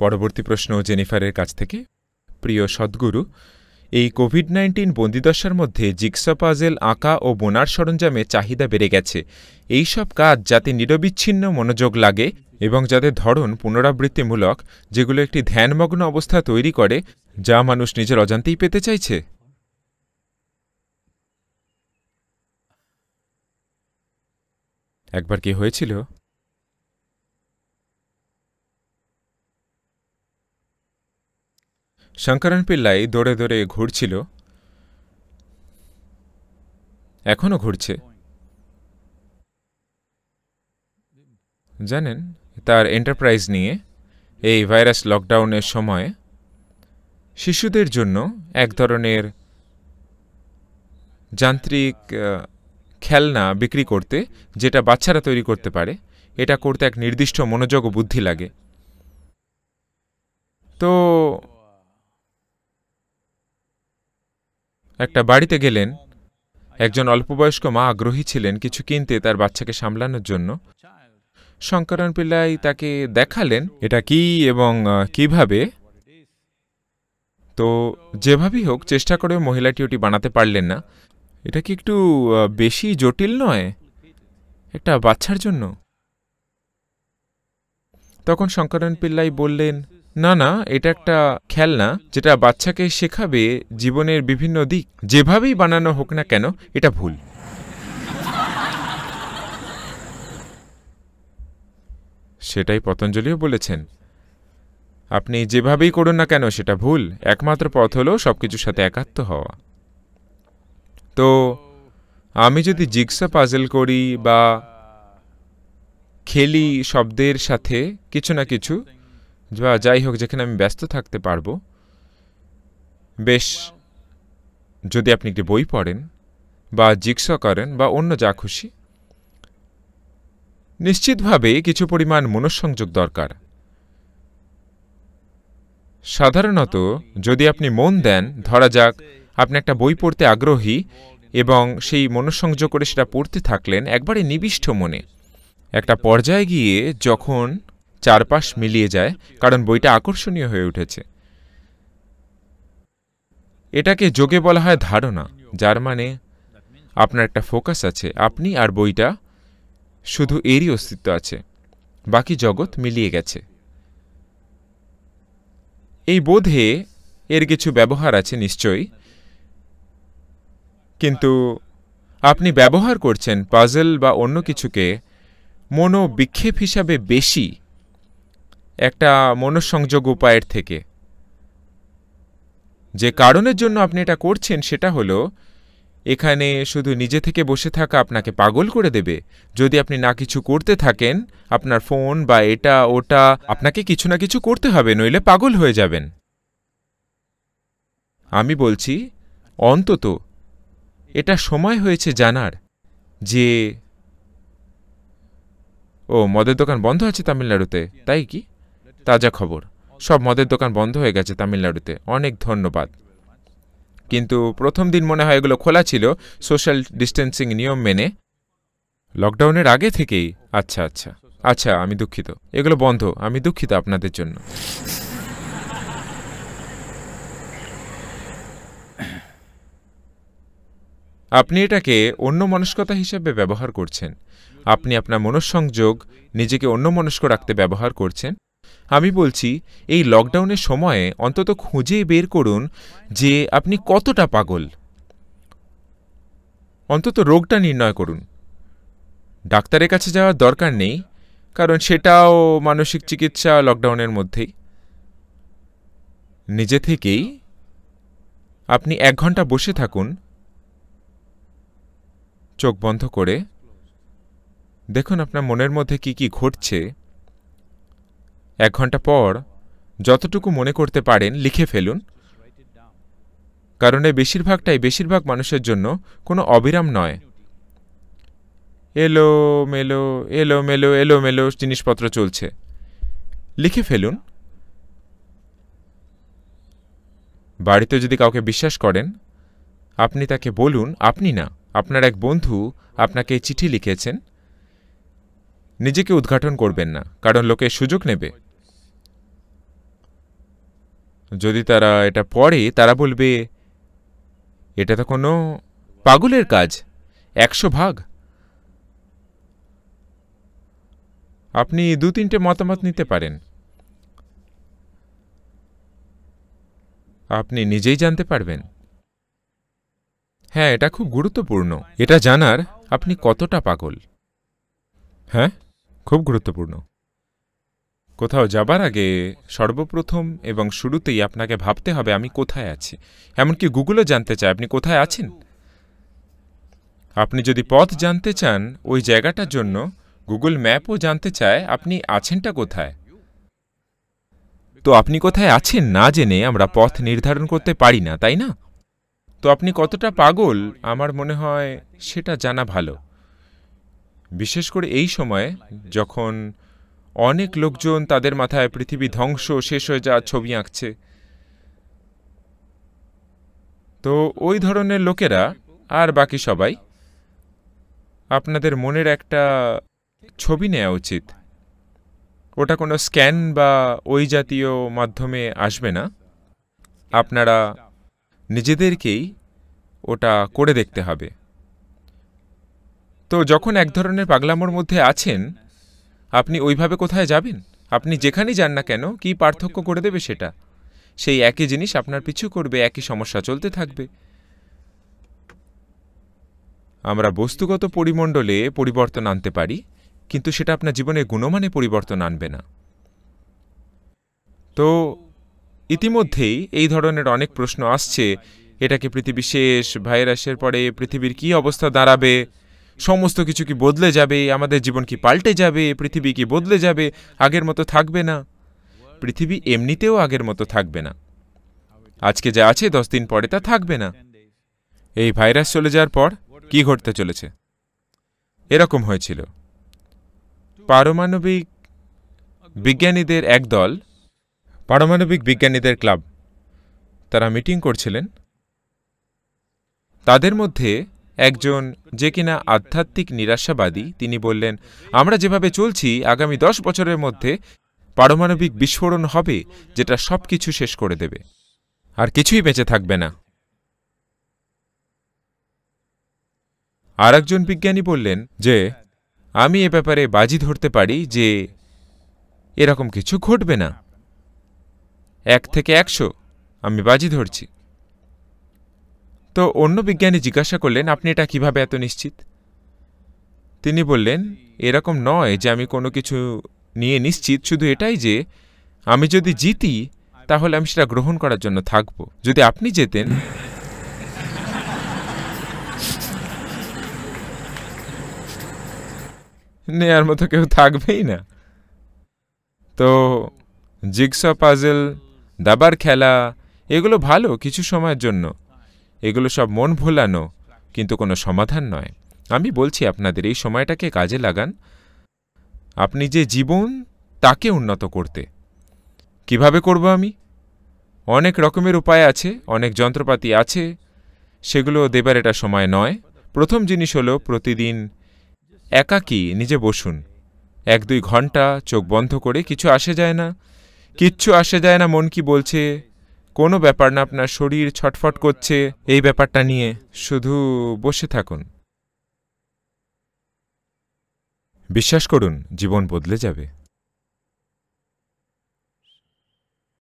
পরবর্তী প্রশ্ন জেনিফারের কাছ থেকে প্রিয় সদ্গুরু এই কোভিড নাইন্টিন বন্দিদশার মধ্যে জিক্সা পাজেল আঁকা ও বোনার সরঞ্জামে চাহিদা বেড়ে গেছে এই সব কাজ যাতে নিরবিচ্ছিন্ন মনোযোগ লাগে এবং যাদের ধরন পুনরাবৃত্তিমূলক যেগুলো একটি ধ্যানমগ্ন অবস্থা তৈরি করে যা মানুষ নিজের অজান্তেই পেতে চাইছে একবার কি হয়েছিল শঙ্করণ পিল্লাই দৌড়ে দৌড়ে ঘুরছিল এখনও ঘুরছে জানেন তার এন্টারপ্রাইজ নিয়ে এই ভাইরাস লকডাউনের সময়ে শিশুদের জন্য এক ধরনের যান্ত্রিক খেলনা বিক্রি করতে যেটা বাচ্চারা তৈরি করতে পারে এটা করতে এক নির্দিষ্ট মনোযোগ ও বুদ্ধি লাগে তো একটা বাড়িতে গেলেন একজন অল্পবয়স্ক মা আগ্রহী ছিলেন কিছু কিনতে তার বাচ্চাকে সামলানোর জন্য শঙ্করণ পিল্লাই তাকে দেখালেন এটা কি এবং কিভাবে তো যেভাবেই হোক চেষ্টা করে মহিলাটি ওটি বানাতে পারলেন না এটা কি একটু বেশি জটিল নয় একটা বাচ্চার জন্য তখন শঙ্করণ পিল্লাই বললেন না না এটা একটা খেলনা যেটা বাচ্চাকে শেখাবে জীবনের বিভিন্ন দিক যেভাবেই বানানো হোক না কেন এটা ভুল সেটাই পতঞ্জলিও বলেছেন আপনি যেভাবেই করুন না কেন সেটা ভুল একমাত্র পথ হলো সব কিছুর সাথে একাত্ম হওয়া তো আমি যদি জিগসা পাজেল করি বা খেলি শব্দের সাথে কিছু না কিছু বা যাই হোক যেখানে আমি ব্যস্ত থাকতে পারবো বেশ যদি আপনি একটি বই পড়েন বা জিজ্ঞ করেন বা অন্য যা খুশি নিশ্চিতভাবে কিছু পরিমাণ মনঃসংযোগ দরকার সাধারণত যদি আপনি মন দেন ধরা যাক আপনি একটা বই পড়তে আগ্রহী এবং সেই মনঃসংযোগ করে সেটা পড়তে থাকলেন একবারে নিবিষ্ট মনে একটা পর্যায়ে গিয়ে যখন চারপাশ মিলিয়ে যায় কারণ বইটা আকর্ষণীয় হয়ে উঠেছে এটাকে যোগে বলা হয় ধারণা যার মানে আপনার একটা ফোকাস আছে আপনি আর বইটা শুধু এরই অস্তিত্ব আছে বাকি জগৎ মিলিয়ে গেছে এই বোধে এর কিছু ব্যবহার আছে নিশ্চয়ই কিন্তু আপনি ব্যবহার করছেন পাজল বা অন্য কিছুকে মনোবিক্ষেপ হিসাবে বেশি একটা মনঃসংযোগ উপায়ের থেকে যে কারণের জন্য আপনি এটা করছেন সেটা হলো এখানে শুধু নিজে থেকে বসে থাকা আপনাকে পাগল করে দেবে যদি আপনি না কিছু করতে থাকেন আপনার ফোন বা এটা ওটা আপনাকে কিছু না কিছু করতে হবে নইলে পাগল হয়ে যাবেন আমি বলছি অন্তত এটা সময় হয়েছে জানার যে ও মদের দোকান বন্ধ আছে তামিলনাড়ুতে তাই কি তাজা খবর সব মদের দোকান বন্ধ হয়ে গেছে তামিলনাড়ুতে অনেক ধন্যবাদ কিন্তু প্রথম দিন মনে হয় এগুলো খোলা ছিল সোশ্যাল ডিস্টেন্সিং নিয়ম মেনে লকডাউনের আগে থেকেই আচ্ছা আচ্ছা আচ্ছা আমি দুঃখিত এগুলো বন্ধ আমি দুঃখিত আপনাদের জন্য আপনি এটাকে অন্য মনস্কতা হিসেবে ব্যবহার করছেন আপনি আপনার মনঃসংযোগ নিজেকে অন্য মনস্ক রাখতে ব্যবহার করছেন আমি বলছি এই লকডাউনের সময়ে অন্তত খুঁজে বের করুন যে আপনি কতটা পাগল অন্তত রোগটা নির্ণয় করুন ডাক্তারের কাছে যাওয়ার দরকার নেই কারণ সেটাও মানসিক চিকিৎসা লকডাউনের মধ্যেই নিজে থেকেই আপনি এক ঘন্টা বসে থাকুন চোখ বন্ধ করে দেখুন আপনার মনের মধ্যে কি কি ঘটছে এক ঘন্টা পর যতটুকু মনে করতে পারেন লিখে ফেলুন কারণ এ বেশিরভাগটাই বেশিরভাগ মানুষের জন্য কোনো অবিরাম নয় এলো মেলো এলো মেলো এলো মেলো জিনিসপত্র চলছে লিখে ফেলুন বাড়িতে যদি কাউকে বিশ্বাস করেন আপনি তাকে বলুন আপনি না আপনার এক বন্ধু আপনাকে চিঠি লিখেছেন নিজেকে উদ্ঘাটন করবেন না কারণ লোকে সুযোগ নেবে যদি তারা এটা পড়ে তারা বলবে এটা তো কোনো পাগলের কাজ একশো ভাগ আপনি দু তিনটে মতামত নিতে পারেন আপনি নিজেই জানতে পারবেন হ্যাঁ এটা খুব গুরুত্বপূর্ণ এটা জানার আপনি কতটা পাগল হ্যাঁ খুব গুরুত্বপূর্ণ কোথাও যাবার আগে সর্বপ্রথম এবং শুরুতেই আপনাকে ভাবতে হবে আমি কোথায় আছি এমনকি গুগলও জানতে চায় আপনি কোথায় আছেন আপনি যদি পথ জানতে চান ওই জায়গাটার জন্য গুগল ম্যাপও জানতে চায় আপনি আছেনটা কোথায় তো আপনি কোথায় আছেন না জেনে আমরা পথ নির্ধারণ করতে পারি না তাই না তো আপনি কতটা পাগল আমার মনে হয় সেটা জানা ভালো বিশেষ করে এই সময়ে যখন অনেক লোকজন তাদের মাথায় পৃথিবী ধ্বংস শেষ হয়ে যাওয়ার ছবি আঁকছে তো ওই ধরনের লোকেরা আর বাকি সবাই আপনাদের মনের একটা ছবি নেওয়া উচিত ওটা কোনো স্ক্যান বা ওই জাতীয় মাধ্যমে আসবে না আপনারা নিজেদেরকেই ওটা করে দেখতে হবে তো যখন এক ধরনের পাগলামোর মধ্যে আছেন আপনি ওইভাবে কোথায় যাবেন আপনি যেখানেই যান না কেন কি পার্থক্য করে দেবে সেটা সেই একই জিনিস আপনার পিছু করবে একই সমস্যা চলতে থাকবে আমরা বস্তুগত পরিমণ্ডলে পরিবর্তন আনতে পারি কিন্তু সেটা আপনার জীবনের গুণমানে পরিবর্তন আনবে না তো ইতিমধ্যেই এই ধরনের অনেক প্রশ্ন আসছে এটাকে পৃথিবী শেষ ভাইরাসের পরে পৃথিবীর কি অবস্থা দাঁড়াবে সমস্ত কিছু কি বদলে যাবে আমাদের জীবন কি পাল্টে যাবে পৃথিবী কি বদলে যাবে আগের মতো থাকবে না পৃথিবী এমনিতেও আগের মতো থাকবে না আজকে যা আছে দশ দিন পরে তা থাকবে না এই ভাইরাস চলে যাওয়ার পর কি ঘটতে চলেছে এরকম হয়েছিল পারমাণবিক বিজ্ঞানীদের এক দল পারমাণবিক বিজ্ঞানীদের ক্লাব তারা মিটিং করছিলেন তাদের মধ্যে একজন যে কিনা আধ্যাত্মিক নিরাশাবাদী তিনি বললেন আমরা যেভাবে চলছি আগামী দশ বছরের মধ্যে পারমাণবিক বিস্ফোরণ হবে যেটা সব কিছু শেষ করে দেবে আর কিছুই বেঁচে থাকবে না আর একজন বিজ্ঞানী বললেন যে আমি এ ব্যাপারে বাজি ধরতে পারি যে এরকম কিছু ঘটবে না এক থেকে একশো আমি বাজি ধরছি তো অন্য বিজ্ঞানী জিজ্ঞাসা করলেন আপনি এটা কিভাবে এত নিশ্চিত তিনি বললেন এরকম নয় যে আমি কোনো কিছু নিয়ে নিশ্চিত শুধু এটাই যে আমি যদি জিতি তাহলে আমি সেটা গ্রহণ করার জন্য থাকব যদি আপনি যেতেন নেয়ার মতো কেউ থাকবেই না তো জিগস পাজেল দাবার খেলা এগুলো ভালো কিছু সময়ের জন্য এগুলো সব মন ভোলানো কিন্তু কোনো সমাধান নয় আমি বলছি আপনাদের এই সময়টাকে কাজে লাগান আপনি যে জীবন তাকে উন্নত করতে কিভাবে করব আমি অনেক রকমের উপায় আছে অনেক যন্ত্রপাতি আছে সেগুলো দেবার এটা সময় নয় প্রথম জিনিস হলো প্রতিদিন একাকি নিজে বসুন এক দুই ঘন্টা চোখ বন্ধ করে কিছু আসে যায় না কিচ্ছু আসে যায় না মন কি বলছে কোনো ব্যাপার না আপনার শরীর ছটফট করছে এই ব্যাপারটা নিয়ে শুধু বসে থাকুন বিশ্বাস করুন জীবন বদলে যাবে